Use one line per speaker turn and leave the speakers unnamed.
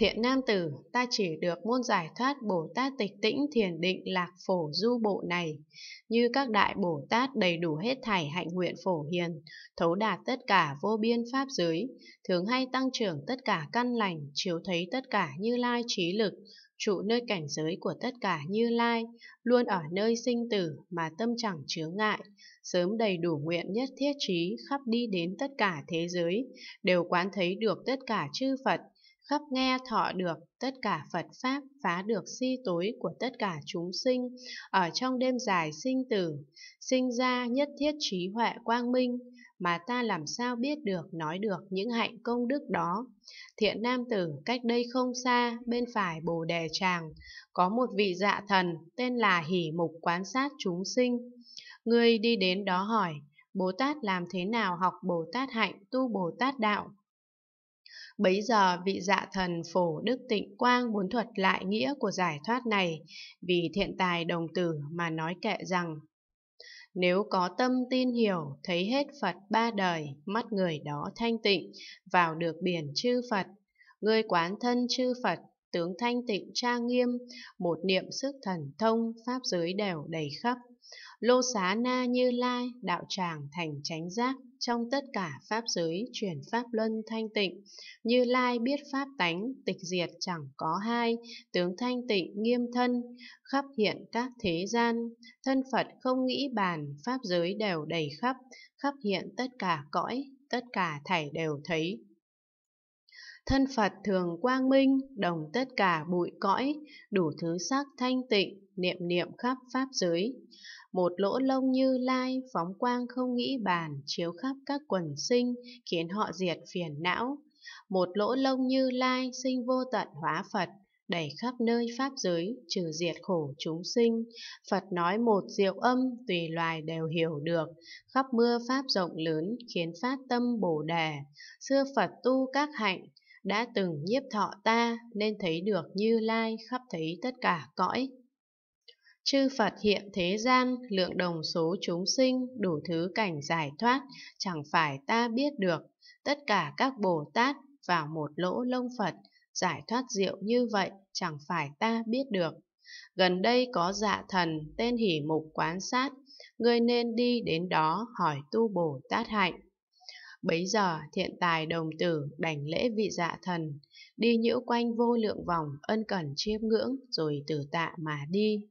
Thiện nam tử, ta chỉ được môn giải thoát Bồ Tát tịch tĩnh thiền định lạc phổ du bộ này. Như các đại Bồ Tát đầy đủ hết thảy hạnh nguyện phổ hiền, thấu đạt tất cả vô biên pháp giới, thường hay tăng trưởng tất cả căn lành, chiếu thấy tất cả như lai trí lực, trụ nơi cảnh giới của tất cả như lai, luôn ở nơi sinh tử mà tâm chẳng chướng ngại, sớm đầy đủ nguyện nhất thiết trí khắp đi đến tất cả thế giới, đều quán thấy được tất cả chư Phật, khắp nghe thọ được tất cả Phật Pháp phá được si tối của tất cả chúng sinh, ở trong đêm dài sinh tử, sinh ra nhất thiết trí huệ quang minh, mà ta làm sao biết được nói được những hạnh công đức đó. Thiện nam tử cách đây không xa, bên phải Bồ Đề Tràng, có một vị dạ thần tên là Hỷ Mục Quán Sát Chúng Sinh. người đi đến đó hỏi, Bồ Tát làm thế nào học Bồ Tát hạnh tu Bồ Tát đạo? Bấy giờ vị dạ thần phổ Đức Tịnh Quang muốn thuật lại nghĩa của giải thoát này vì thiện tài đồng tử mà nói kệ rằng nếu có tâm tin hiểu, thấy hết Phật ba đời, mắt người đó thanh tịnh, vào được biển chư Phật. người quán thân chư Phật, tướng thanh tịnh trang nghiêm, một niệm sức thần thông, pháp giới đều đầy khắp. Lô xá na như lai, đạo tràng thành chánh giác trong tất cả pháp giới chuyển pháp luân thanh tịnh như lai biết pháp tánh tịch diệt chẳng có hai tướng thanh tịnh nghiêm thân khắp hiện các thế gian thân phật không nghĩ bàn pháp giới đều đầy khắp khắp hiện tất cả cõi tất cả thảy đều thấy thân phật thường quang minh đồng tất cả bụi cõi đủ thứ sắc thanh tịnh niệm niệm khắp pháp giới một lỗ lông như lai phóng quang không nghĩ bàn chiếu khắp các quần sinh khiến họ diệt phiền não một lỗ lông như lai sinh vô tận hóa phật đầy khắp nơi pháp giới trừ diệt khổ chúng sinh phật nói một diệu âm tùy loài đều hiểu được khắp mưa pháp rộng lớn khiến phát tâm bồ đề xưa phật tu các hạnh đã từng nhiếp thọ ta nên thấy được như lai khắp thấy tất cả cõi Chư Phật hiện thế gian, lượng đồng số chúng sinh, đủ thứ cảnh giải thoát, chẳng phải ta biết được. Tất cả các Bồ Tát vào một lỗ lông Phật, giải thoát diệu như vậy, chẳng phải ta biết được. Gần đây có dạ thần tên hỉ mục quán sát, ngươi nên đi đến đó hỏi tu Bồ Tát hạnh. Bấy giờ thiện tài đồng tử đảnh lễ vị dạ thần, đi nhiễu quanh vô lượng vòng ân cần chiêm ngưỡng rồi tử tạ mà đi.